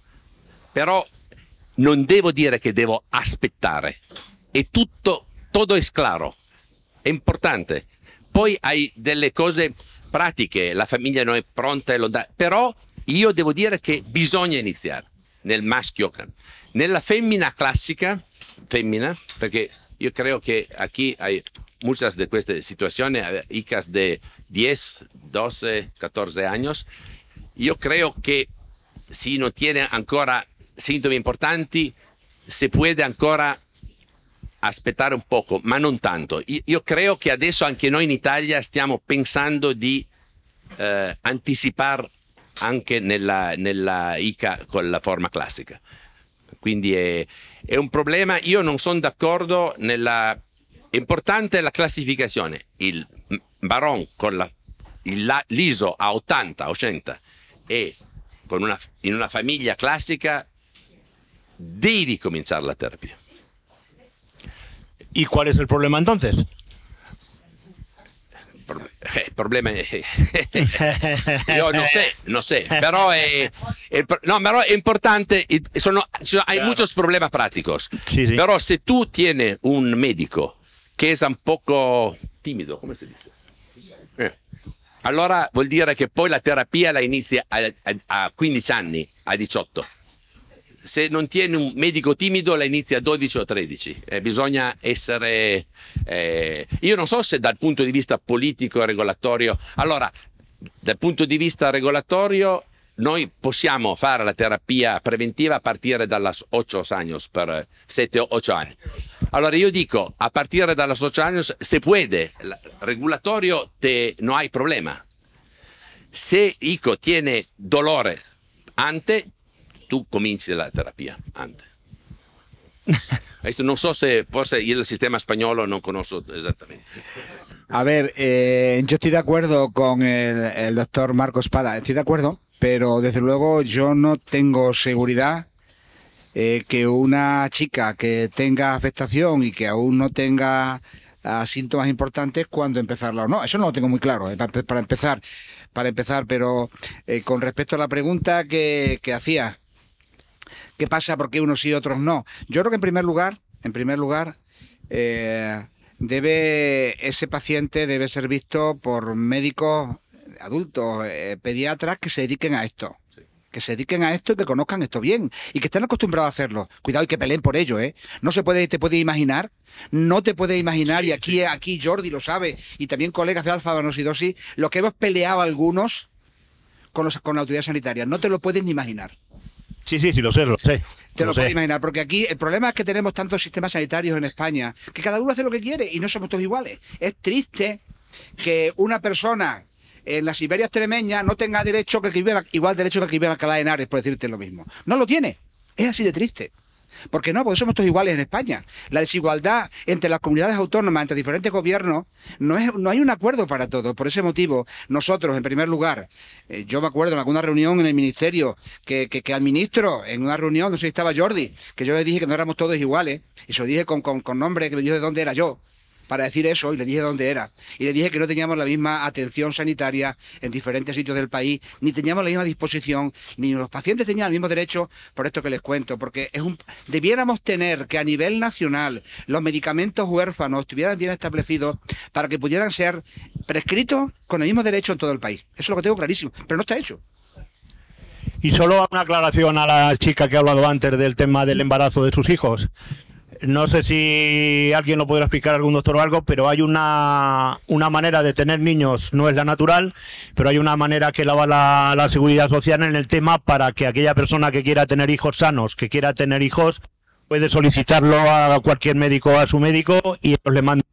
però non devo dire che devo aspettare. È tutto, tutto è chiaro, è importante. Poi hai delle cose pratiche, la famiglia non è pronta e lontana, però io devo dire che bisogna iniziare nel maschio. Nella femmina classica femmina, porque yo creo que aquí hay muchas de estas situaciones, eh, hijas de 10, 12, 14 años. Io credo che se non tiene ancora sintomi importanti, se può ancora aspettare un poco, ma non tanto. Io credo che adesso anche noi in Italia stiamo pensando di eh, anticipare anche nella, nella ICA con la forma classica. Quindi è, è un problema. Io non sono d'accordo nella... È importante la classificazione. Il Baron con la, il, l'ISO a 80, 80 e una, in una famiglia classica devi cominciare la terapia. ¿Y cuál es el problema entonces? pro- eh, il problema è... Io non so, non sé, però è, è, no, però è importante, sono, sono, hay claro. muchos problemas prácticos, sí, sí. pero si tú tienes un medico che è un poco timido, come si dice? Eh. Allora vuol dire che poi la terapia la inizia a, a, a 15 anni, a 18 se non tieni un medico timido la inizi a 12 o 13. Eh, bisogna essere... Eh, io non so se dal punto di vista politico e regolatorio... Allora, dal punto di vista regolatorio noi possiamo fare la terapia preventiva a partire dalla 8 años per 7 o 8 anni. Allora io dico, a partire dalla 8 años, se puede, regolatorio te no hai problema. Se ICO tiene dolore ante, comiences la terapia antes. Esto no sé se puede ir el sistema español o no conozco exactamente. A ver, eh, yo estoy de acuerdo con el, doctor Marco Espada, estoy de acuerdo, pero desde luego yo no tengo seguridad eh, que una chica que tenga afectación y que aún no tenga ah, síntomas importantes cuando empezarla o no. Eso no lo tengo muy claro, eh, para, empezar, para empezar, pero con respecto a la pregunta que, que hacía, qué pasa, por qué unos y otros no. Yo creo que en primer lugar, en primer lugar, eh, debe ese paciente debe ser visto por médicos adultos, eh, pediatras que se dediquen a esto. Que se dediquen a esto y que conozcan esto bien. Y que estén acostumbrados a hacerlo. Cuidado y que peleen por ello, ¿eh? No se puede, te puede imaginar. No te puede imaginar, y aquí, aquí Jordi lo sabe, y también colegas de alfa lo que hemos peleado algunos con, los, con la autoridad sanitaria. No te lo puedes ni imaginar. Sí, sí, sí, lo sé, lo sé. Te lo, imaginar, porque aquí el problema es que tenemos tantos sistemas sanitarios en España, que cada uno hace lo que quiere y no somos todos iguales. Es triste que una persona en las Iberias tremeña no tenga derecho que, igual derecho que el que vive en Alcalá de Henares, por decirte lo mismo. No lo tiene. Es así de triste. Porque no, porque somos todos iguales en España. La desigualdad entre las comunidades autónomas, entre diferentes gobiernos, no, es, no hay un acuerdo para todos. Por ese motivo, nosotros, en primer lugar, eh, yo me acuerdo en alguna reunión en el ministerio que, que, al ministro, en una reunión, no sé si estaba Jordi, que yo le dije que no éramos todos iguales, y se lo dije con, con nombre, que me dijo de dónde era yo para decir eso y le dije dónde era. Y le dije que no teníamos la misma atención sanitaria en diferentes sitios del país, ni teníamos la misma disposición, ni los pacientes tenían el mismo derecho por esto que les cuento, porque es un, debiéramos tener que a nivel nacional los medicamentos huérfanos estuvieran bien establecidos para que pudieran ser prescritos con el mismo derecho en todo el país. Eso es lo que tengo clarísimo, pero no está hecho. Y solo una aclaración a la chica que ha hablado antes del tema del embarazo de sus hijos. No sé si alguien lo podrá explicar, algún doctor o algo, pero hay una, una manera de tener niños, no es la natural, pero hay una manera que lava la, la seguridad social en el tema para que aquella persona que quiera tener hijos sanos, que quiera tener hijos, puede solicitarlo a cualquier médico, a su médico, y ellos le mandan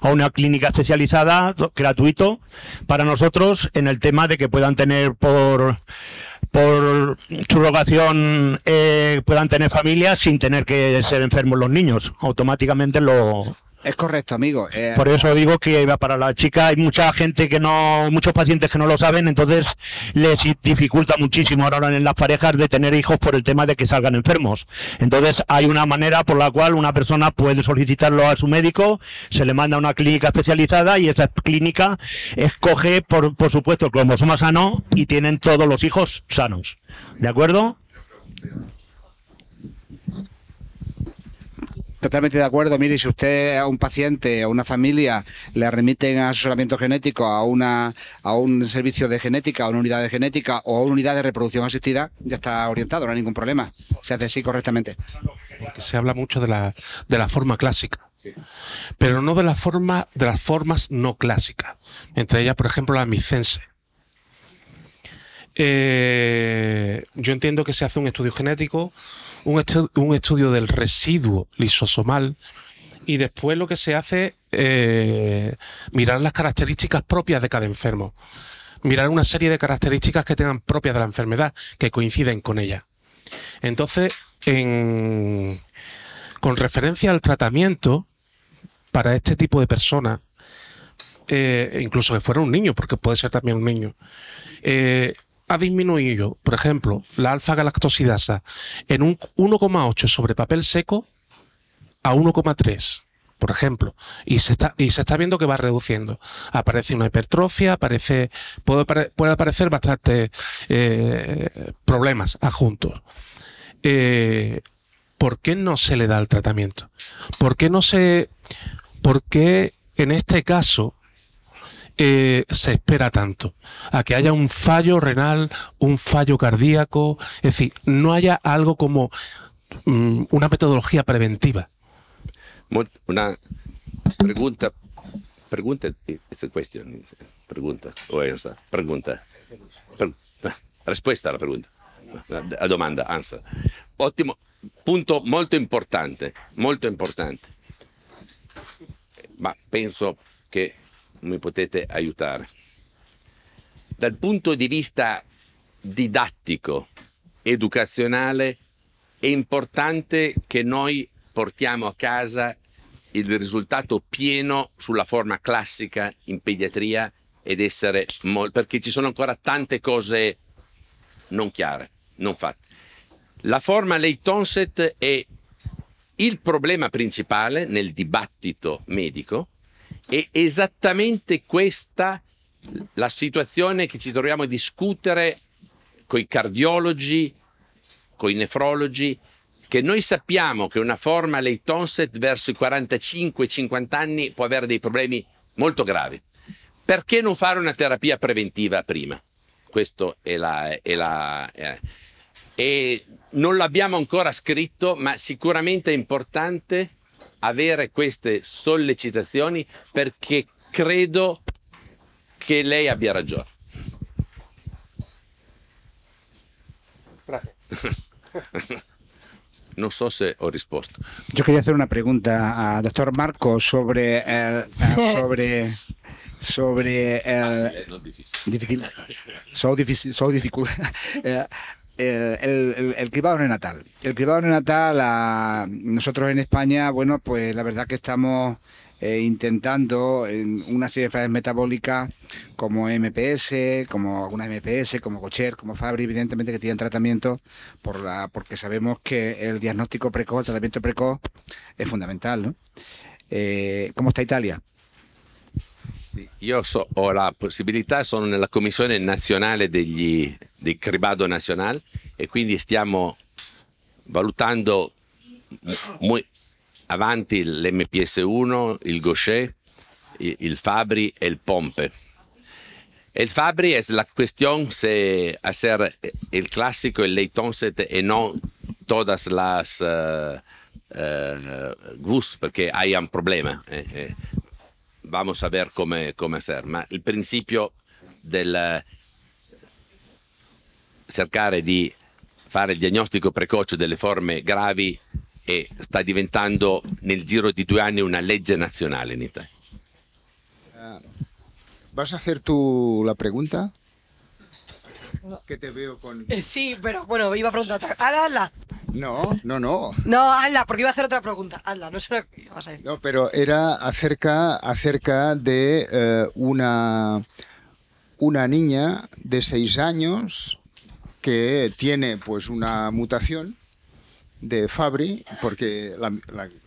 a una clínica especializada gratuito para nosotros en el tema de que puedan tener por por su eh, puedan tener familia sin tener que ser enfermos los niños. Automáticamente lo, es correcto, amigo. Eh, por eso digo que para la chica. Hay mucha gente que no, muchos pacientes que no lo saben, entonces les dificulta muchísimo ahora en las parejas de tener hijos por el tema de que salgan enfermos. Entonces hay una manera por la cual una persona puede solicitarlo a su médico, se le manda a una clínica especializada y esa clínica escoge, por, por supuesto, el cromosoma sano y tienen todos los hijos sanos. ¿De acuerdo? Totalmente de acuerdo. Mire, si usted a un paciente, o a una familia, le remiten a asesoramiento genético, a, una, a un servicio de genética, a una unidad de genética o a una unidad de reproducción asistida, ya está orientado, no hay ningún problema. Se hace así correctamente. se habla mucho de la, de la forma clásica, pero no de, la forma, de las formas no clásicas. Entre ellas, por ejemplo, la micense. Eh, yo entiendo que se hace un estudio genético, un, estudio del residuo lisosomal y después lo que se hace es eh, mirar las características propias de cada enfermo. Mirar una serie de características que tengan propias de la enfermedad, que coinciden con ella. Entonces, en, con referencia al tratamiento para este tipo de personas, eh, incluso que fuera un niño, porque puede ser también un niño, eh, ha disminuido, por ejemplo, la alfa-galactosidasa en un 1,8 sobre papel seco a 1,3 por ejemplo, y se, está, y se está viendo que va reduciendo. Aparece una hipertrofia, aparece, puede, aparecer bastante eh, problemas adjuntos. Eh, ¿Por qué no se le da el tratamiento? ¿Por qué no se... ¿Por qué en este caso eh, se espera tanto? A que haya un fallo renal, un fallo cardíaco, es decir, no haya algo como mm, una metodología preventiva. Una pregunta, pregunta, esta cuestión, pregunta, pregunta, respuesta a la pregunta, a domanda, answer. Ottimo, punto molto importante, molto importante. Ma penso che mi potete aiutare. Dal punto di vista didattico, educazionale, è importante che noi portiamo a casa il risultato pieno sulla forma classica in pediatria ed essere molto perché ci sono ancora tante cose non chiare, non fatte. La forma lei tonset è il problema principale nel dibattito medico è esattamente questa la situazione che ci troviamo a discutere con i cardiologi, con i nefrologi, che noi sappiamo che una forma late onset verso i 45-50 anni può avere dei problemi molto gravi. Perché non fare una terapia preventiva prima? Questo è la... È la è, eh. e non l'abbiamo ancora scritto, ma sicuramente è importante avere queste sollecitazioni perché credo che lei abbia ragione. Non so se ho risposto. Io quería fare una domanda al dottor Marco sobre el, sobre sobre el, ah, sí, eh, no difícil. so difícil, so difícil. Eh, Eh, el, cribado neonatal. El cribado neonatal, nosotros en España, bueno, pues la verdad que estamos eh, intentando en una serie de enfermedades metabólicas como MPS, como algunas MPS, como Cocher, como Fabri, evidentemente que tienen tratamiento por porque sabemos que el diagnóstico precoz, el tratamiento precoz es fundamental. Eh, ¿Cómo está Italia? Sì, io so, ho la possibilità, sono nella commissione nazionale degli, del Cribado Nazionale e quindi stiamo valutando muy, avanti l'MPS1, il Gaucher, il Fabri e il Pompe. E il Fabri è la questione se hacer el clásico, el Leighton y no todas las uh, uh, GUS, perché hay un problema. Eh, eh vamos a ver come hacer. Ma il principio del cercare di fare il diagnostico precoce delle forme gravi è, sta diventando nel giro di due anni una legge nazionale in Italia. Eh, ¿Vas a hacer tu la pregunta? que te veo con... Eh, sí, pero bueno, iba a preguntar ¡Hala, hala! No, no, no. No, hala, porque iba a hacer otra pregunta. Hala, no sé lo que ibas a decir. No, pero era acerca, acerca de eh, una, una niña de seis años que tiene pues una mutación de Fabry, porque la,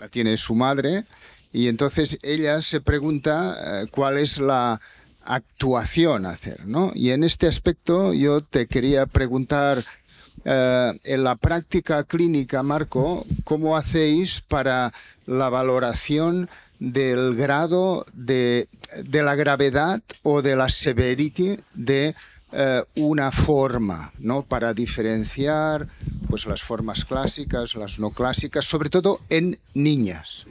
tiene su madre, y entonces ella se pregunta eh, cuál es la actuación hacer, Y en este aspecto yo te quería preguntar, eh, en la práctica clínica, Marco, ¿cómo hacéis para la valoración del grado de, la gravedad o de la severity de eh, una forma, ¿no? Para diferenciar pues, las formas clásicas, las no clásicas, sobre todo en niñas.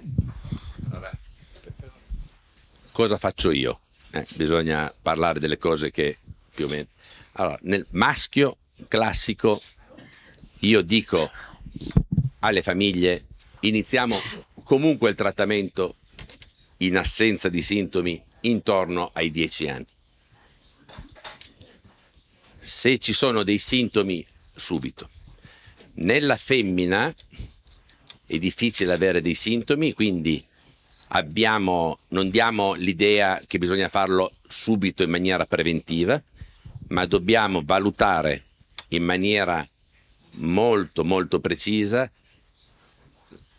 Cosa faccio yo? eh, bisogna parlare delle cose che più o meno... Allora, nel maschio classico io dico alle famiglie iniziamo comunque il trattamento in assenza di sintomi intorno ai 10 anni. Se ci sono dei sintomi, subito. Nella femmina è difficile avere dei sintomi, quindi abbiamo, non diamo l'idea che bisogna farlo subito in maniera preventiva, ma dobbiamo valutare in maniera molto molto precisa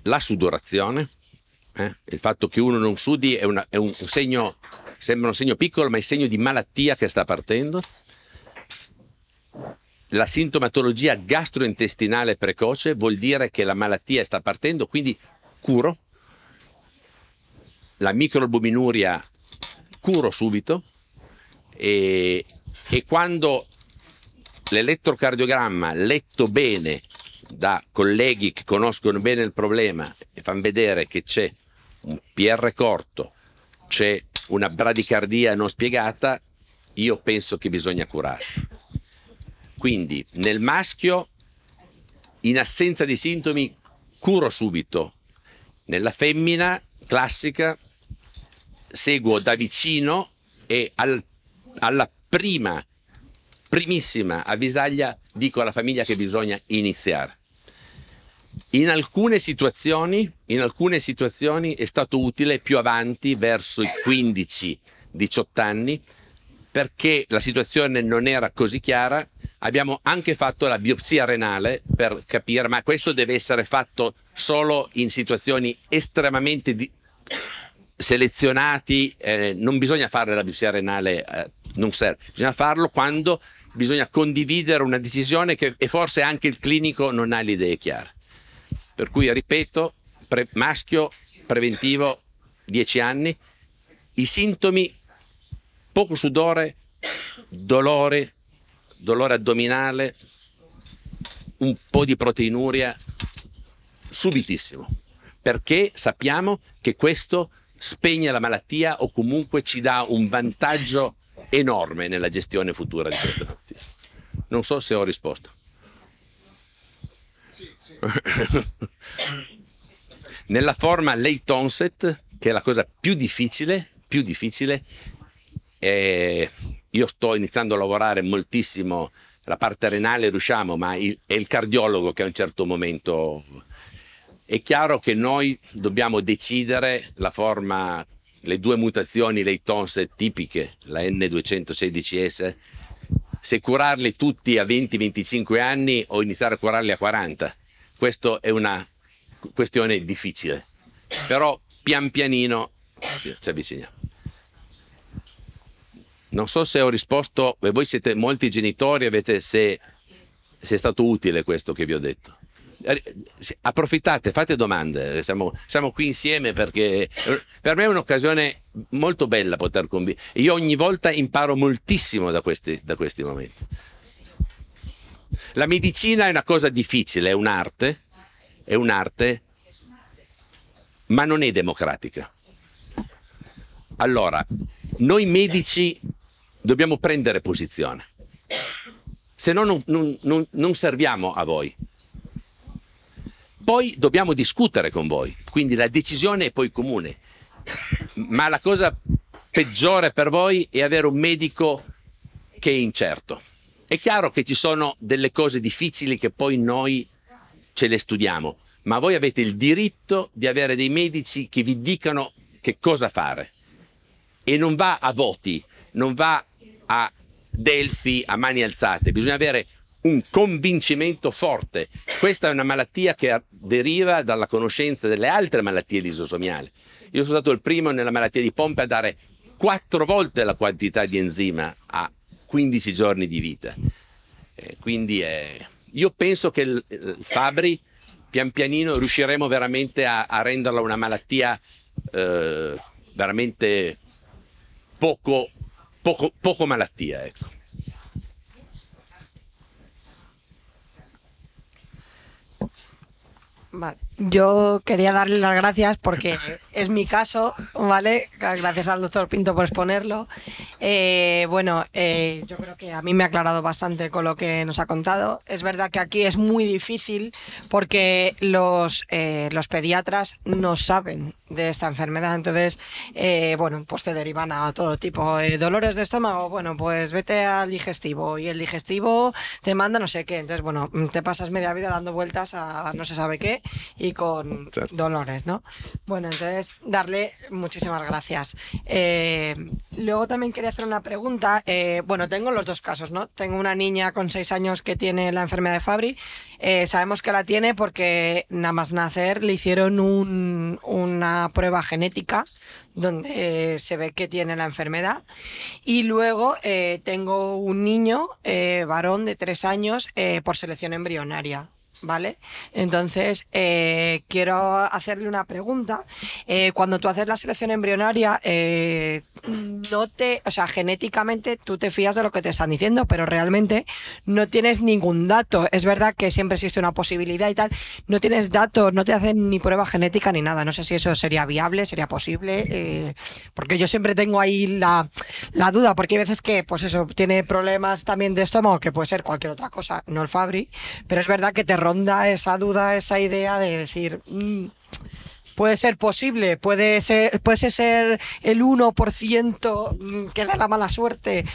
la sudorazione. Eh? Il fatto che uno non sudi è, una, è un segno, sembra un segno piccolo, ma è segno di malattia che sta partendo. La sintomatologia gastrointestinale precoce vuol dire che la malattia sta partendo, quindi curo, la microalbuminuria curo subito e, e quando l'elettrocardiogramma letto bene da colleghi che conoscono bene il problema e fanno vedere che c'è un PR corto, c'è una bradicardia non spiegata, io penso che bisogna curare. Quindi nel maschio, in assenza di sintomi, curo subito. Nella femmina classica seguo da vicino e al, alla prima, primissima avvisaglia dico alla famiglia che bisogna iniziare. In alcune, in alcune situazioni, è stato utile più avanti, verso i 15-18 anni, perché la situazione non era così chiara, abbiamo anche fatto la biopsia renale per capire, ma questo deve essere fatto solo in situazioni estremamente di selezionati, eh, non bisogna fare la biopsia renale, eh, non serve, bisogna farlo quando bisogna condividere una decisione che, e forse anche il clinico non ha le idee chiare. Per cui, ripeto, pre maschio preventivo 10 anni, i sintomi poco sudore, dolore, dolore addominale, un po' di proteinuria, subitissimo, perché sappiamo che questo spegne la malattia o comunque ci dà un vantaggio enorme nella gestione futura di questa malattia. Non so se ho risposto. Nella forma late onset, che è la cosa più difficile, più difficile eh, io sto iniziando a lavorare moltissimo, la parte renale riusciamo, ma il, è il cardiologo che a un certo momento è chiaro che noi dobbiamo decidere la forma, le due mutazioni, le tons tipiche, la N216S, se curarli tutti a 20-25 anni o iniziare a curarli a 40. Questa è una questione difficile, però pian pianino ci avviciniamo. Non so se ho risposto, voi siete molti genitori, avete, se, se è stato utile questo che vi ho detto. Eh, approfittate, fate domande, siamo, siamo, qui insieme perché per me è un'occasione molto bella poter convivere. Io ogni volta imparo moltissimo da questi, da questi momenti. La medicina è una cosa difficile, è un'arte, è un'arte, ma non è democratica. Allora, noi medici dobbiamo prendere posizione, se no non, non, non, non serviamo a voi. Poi dobbiamo discutere con voi, quindi la decisione è poi comune. Ma la cosa peggiore per voi è avere un medico che è incerto. È chiaro che ci sono delle cose difficili che poi noi ce le studiamo, ma voi avete il diritto di avere dei medici che vi dicano che cosa fare. E non va a voti, non va a Delfi a mani alzate, bisogna avere un convincimento forte. Questa è una malattia che deriva dalla conoscenza delle altre malattie lisosomiali. Io sono stato il primo nella malattia di pompe a dare quattro volte la quantità di enzima a 15 giorni di vita. Eh, quindi eh, io penso che il, il Fabri pian pianino riusciremo veramente a, a renderla una malattia eh, veramente poco, poco, poco malattia. Ecco. Vale. Yo quería darle las gracias porque es mi caso, ¿vale? Gracias al doctor Pinto por exponerlo. Eh, bueno, eh, yo creo que a mí me ha aclarado bastante con lo que nos ha contado. Es verdad que aquí es muy difícil porque los, eh, los pediatras no saben de esta enfermedad. Entonces, bueno, pues te derivan a todo tipo. de ¿Dolores de estómago? Bueno, pues vete al digestivo y el digestivo te manda no sé qué. Entonces, bueno, te pasas media vida dando vueltas a no se sabe qué y con dolores, ¿no? Bueno, entonces, darle muchísimas gracias. Eh, luego también quería hacer una pregunta. Eh, bueno, tengo los dos casos, ¿no? Tengo una niña con seis años que tiene la enfermedad de Fabry. Eh, sabemos que la tiene porque nada más nacer le hicieron una prueba genética donde se ve que tiene la enfermedad. Y luego tengo un niño varón de tres años por selección embrionaria. ¿vale? Entonces, eh, quiero hacerle una pregunta. Eh, cuando tú haces la selección embrionaria, eh, no te, o sea, genéticamente tú te fías de lo que te están diciendo, pero realmente no tienes ningún dato. Es verdad que siempre existe una posibilidad y tal, no tienes datos, no te hacen ni prueba genética ni nada. No sé si eso sería viable, sería posible, porque yo siempre tengo ahí la, duda, porque hay veces que, pues eso, tiene problemas también de estómago, que puede ser cualquier otra cosa, no el Fabri, pero es verdad que te esa duda, esa idea de decir, mm, puede ser posible, puede ser, puede ser el 1% mm, que da la mala suerte.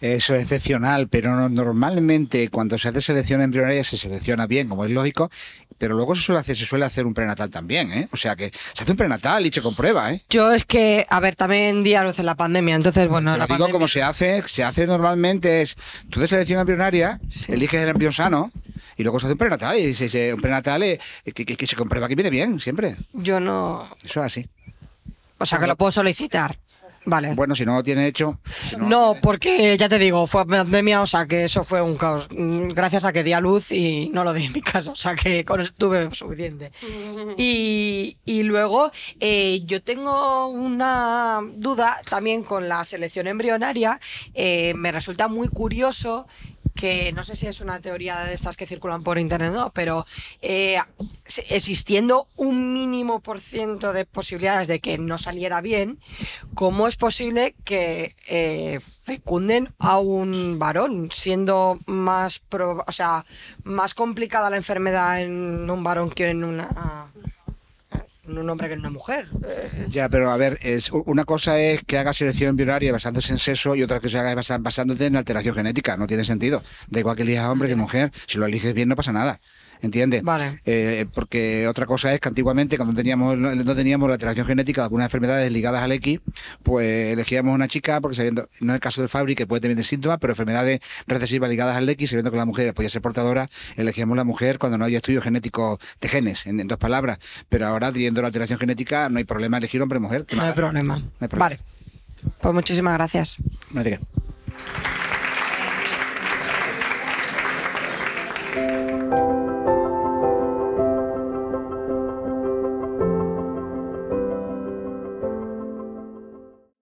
Eso es excepcional, pero normalmente cuando se hace selección embrionaria se selecciona bien, como es lógico, pero luego se suele hacer, se suele hacer un prenatal también, ¿eh? O sea que se hace un prenatal y se comprueba, ¿eh? Yo es que, a ver, también día a la pandemia, entonces, bueno. la pandemia... como se hace, se hace normalmente es, tú de selección embrionaria, eliges el embrión sano, y luego se hace un prenatal y se, es un prenatal eh, que, se comprueba que viene bien, siempre. Yo no. Eso es así. O sea, que lo puedo solicitar. Vale. Bueno, si no lo tiene hecho. no, porque ya te digo, fue pandemia, o sea que eso fue un caos. Mm, gracias a que di a luz y no lo di en mi caso. o sea que con eso tuve suficiente. Y, luego eh, yo tengo una duda también con la selección embrionaria. Eh, me resulta muy curioso que no sé si es una teoría de estas que circulan por internet, ¿no? pero eh, existiendo un mínimo por ciento de posibilidades de que no saliera bien, ¿cómo es posible que eh, fecunden a un varón, siendo más, sea, más complicada la enfermedad en un varón que en una un hombre que es una mujer. Eh, ya, pero a ver, es, una cosa es que haga selección binaria basándose en sexo y otra que se haga basándose en alteración genética. No tiene sentido. Da igual que elijas hombre que mujer, si lo eliges bien no pasa nada. ¿entiendes? Vale. Eh, porque otra cosa es que antiguamente, cuando teníamos, no teníamos la alteración genética de algunas enfermedades ligadas al X, pues elegíamos una chica, porque sabiendo, no es el caso del Fabri, que puede tener síntomas, pero enfermedades recesivas ligadas al X, sabiendo que la mujer podía ser portadora, elegíamos la mujer cuando no había estudios genéticos de genes, en, dos palabras. Pero ahora, teniendo la alteración genética, no hay problema elegir hombre-mujer. No, no, hay problema. Vale. Pues muchísimas gracias.